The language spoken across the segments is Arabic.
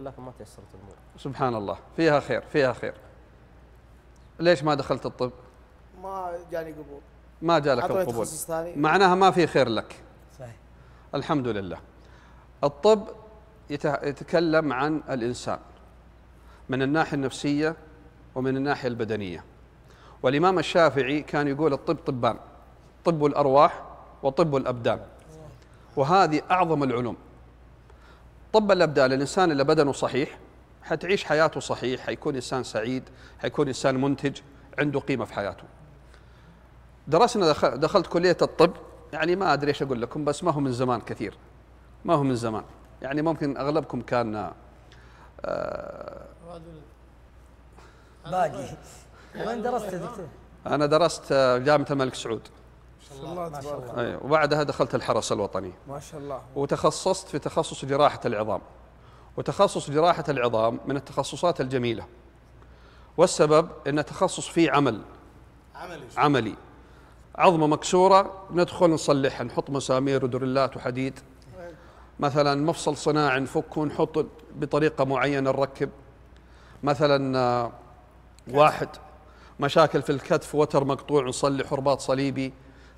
لكن ما تيسرت الامور سبحان الله فيها خير فيها خير ليش ما دخلت الطب؟ ما جاني قبول ما جالك القبول معناها ما في خير لك صحيح الحمد لله الطب يتكلم عن الإنسان من الناحية النفسية ومن الناحية البدنية والإمام الشافعي كان يقول الطب طبان طب الأرواح وطب الأبدان وهذه أعظم العلوم طب الابدال الانسان اللي بدنه صحيح حتعيش حياته صحيح حيكون انسان سعيد حيكون انسان منتج عنده قيمه في حياته درسنا دخلت كليه الطب يعني ما ادري ايش اقول لكم بس ما هو من زمان كثير ما هو من زمان يعني ممكن اغلبكم كان آه باقي وين درست يا دكتور؟ انا درست آه، جامعه الملك سعود شاء الله الله وبعدها دخلت الحرس الوطني ما شاء الله وتخصصت في تخصص جراحة العظام وتخصص جراحة العظام من التخصصات الجميلة والسبب أن تخصص فيه عمل عملي عملي عظمة مكسورة ندخل نصلحها نحط مسامير ودرلات وحديد مثلا مفصل صناعي نفكه ونحط بطريقة معينة نركب مثلا آه، واحد مشاكل في الكتف وتر مقطوع نصلح رباط صليبي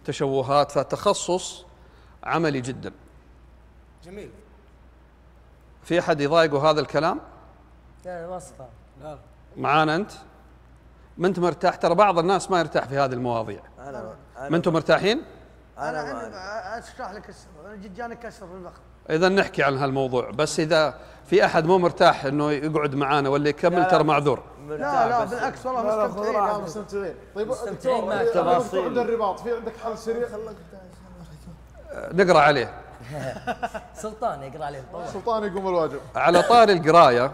تشوهات فتخصص عملي جدا جميل في احد يضايقه هذا الكلام؟ لا واسطه لا معانا انت؟ ما انت مرتاح ترى بعض الناس ما يرتاح في هذه المواضيع ما انتم مرتاحين؟ انا انا, اشرح لك السبب انا جيت جاني كسر الفخذ اذا نحكي عن هالموضوع بس اذا في احد مو مرتاح انه يقعد معانا ولا يكمل ترى معذور لا لا بالعكس والله مستمتعين مستمتعين طيب مستمتعين مع التفاصيل عند الرباط في عندك حل سريع نقرا عليه سلطان يقرا عليه سلطان يقوم الواجب على طار القرايه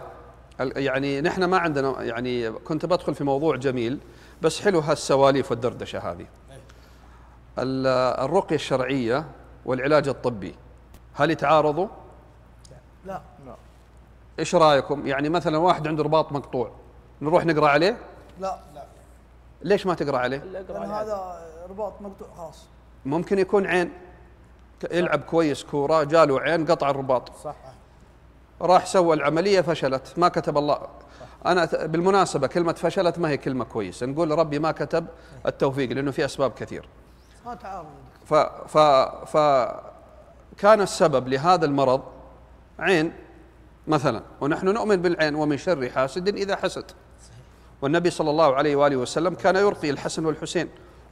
يعني نحن ما عندنا يعني كنت بدخل في موضوع جميل بس حلو هالسواليف والدردشه هذه الرقية الشرعية والعلاج الطبي هل يتعارضوا؟ لا لا ايش رايكم؟ يعني مثلا واحد عنده رباط مقطوع نروح نقرا عليه؟ لا لا ليش ما تقرا عليه؟ لأن هذا رباط مقطوع خاص ممكن يكون عين يلعب كويس كوره جاله عين قطع الرباط صح راح سوى العمليه فشلت ما كتب الله انا بالمناسبه كلمه فشلت ما هي كلمه كويسه نقول ربي ما كتب التوفيق لانه في اسباب كثير ما تعاونوا ف ف ف كان السبب لهذا المرض عين مثلا ونحن نؤمن بالعين ومن شر حاسد إذا حسد والنبي صلى الله عليه وآله وسلم كان يرقي الحسن والحسين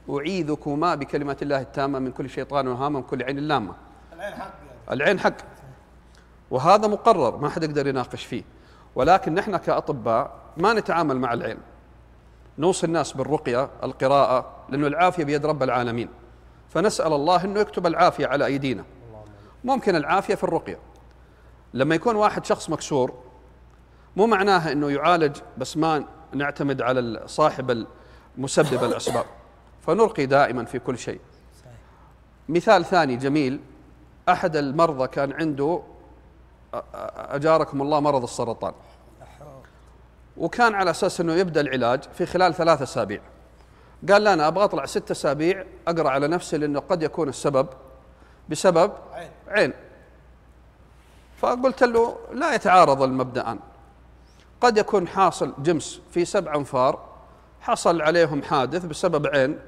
أعيذكما بكلمة الله التامة من كل شيطان وهامة من كل عين لامة العين حق يعني. العين حق وهذا مقرر ما حد يقدر يناقش فيه ولكن نحن كأطباء ما نتعامل مع العين نوصي الناس بالرقية القراءة لأنه العافية بيد رب العالمين فنسأل الله أنه يكتب العافية على أيدينا ممكن العافية في الرقية لما يكون واحد شخص مكسور مو معناها أنه يعالج بس ما نعتمد على صاحب مسبب الأسباب فنرقي دائما في كل شيء مثال ثاني جميل أحد المرضى كان عنده أجاركم الله مرض السرطان وكان على أساس أنه يبدأ العلاج في خلال ثلاثة أسابيع قال لا انا ابغى اطلع ست اسابيع اقرا على نفسي لانه قد يكون السبب بسبب عين, عين. فقلت له لا يتعارض المبدأان قد يكون حاصل جمس في سبع انفار حصل عليهم حادث بسبب عين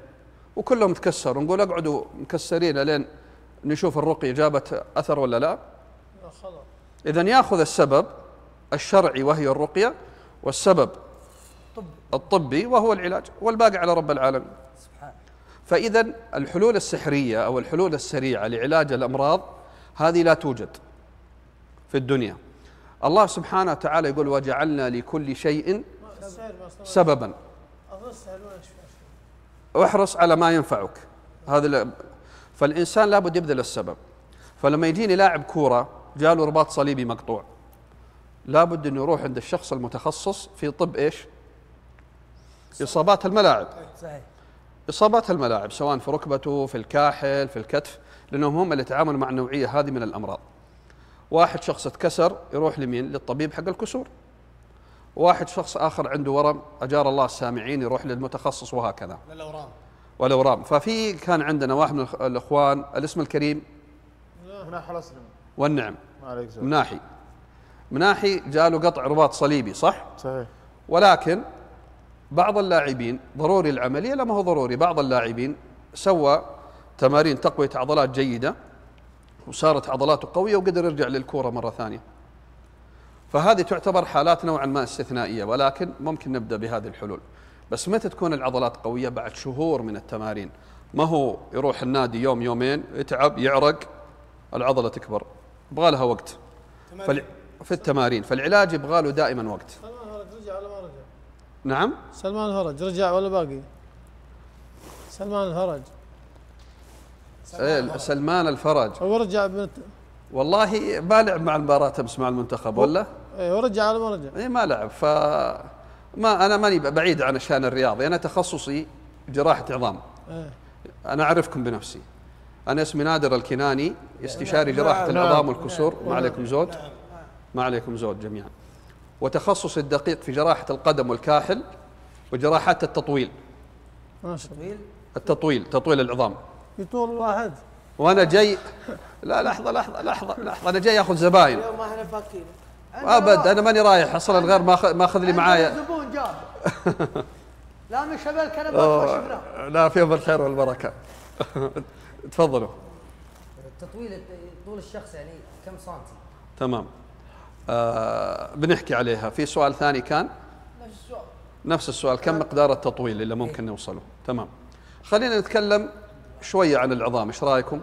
وكلهم تكسروا نقول اقعدوا مكسرين لين نشوف الرقيه جابت اثر ولا لا؟ اذا ياخذ السبب الشرعي وهي الرقيه والسبب الطبي الطبي وهو العلاج والباقي على رب العالمين سبحان فإذا الحلول السحرية أو الحلول السريعة لعلاج الأمراض هذه لا توجد في الدنيا الله سبحانه وتعالى يقول وجعلنا لكل شيء سببا واحرص على ما ينفعك هذا فالإنسان لابد يبذل السبب فلما يجيني لاعب كورة جاله رباط صليبي مقطوع لابد أنه يروح عند الشخص المتخصص في طب إيش اصابات الملاعب إيه، صحيح اصابات الملاعب سواء في ركبته في الكاحل في الكتف لانهم هم اللي يتعاملوا مع النوعيه هذه من الامراض واحد شخص اتكسر يروح لمين للطبيب حق الكسور واحد شخص اخر عنده ورم اجار الله السامعين يروح للمتخصص وهكذا للاورام والاورام ففي كان عندنا واحد من الاخوان الاسم الكريم مناح الاسلم والنعم مناحي مناحي جاله قطع رباط صليبي صح؟ صحيح ولكن بعض اللاعبين ضروري العملية لا ما هو ضروري بعض اللاعبين سوى تمارين تقوية عضلات جيدة وصارت عضلاته قوية وقدر يرجع للكورة مرة ثانية فهذه تعتبر حالات نوعا ما استثنائية ولكن ممكن نبدأ بهذه الحلول بس متى تكون العضلات قوية بعد شهور من التمارين ما هو يروح النادي يوم يومين يتعب يعرق العضلة تكبر يبغى لها وقت في التمارين فالعلاج يبغى له دائما وقت نعم سلمان الفرج رجع ولا باقي سلمان الفرج سلمان, سلمان الفرج هو رجع بنت والله ما لعب مع المباراة امس مع المنتخب ولا؟ ايه ورجع ولا ما رجع؟ ايه ما لعب ف ما انا ماني بعيد عن الشان الرياضي انا تخصصي جراحة عظام ايه انا اعرفكم بنفسي انا اسمي نادر الكناني استشاري جراحة نعم. العظام والكسور نعم. ما عليكم زود نعم. ما عليكم زود جميعا وتخصص الدقيق في جراحة القدم والكاحل وجراحات التطويل ما شاء الله التطويل تطويل العظام يطول الواحد وانا جاي لا لحظه لحظه لحظه لحظه انا جاي اخذ زباين اليوم احنا فاكين ابد انا ماني رايح اصلا غير ما ماخذ لي معايا زبون جاب لا من ما شفناه لا فيهم الخير والبركه تفضلوا التطويل طول الشخص يعني كم سنتي تمام آه، بنحكي عليها في سؤال ثاني كان نفس السؤال كم مقدار التطويل اللي ممكن نوصله تمام خلينا نتكلم شوية عن العظام ايش رايكم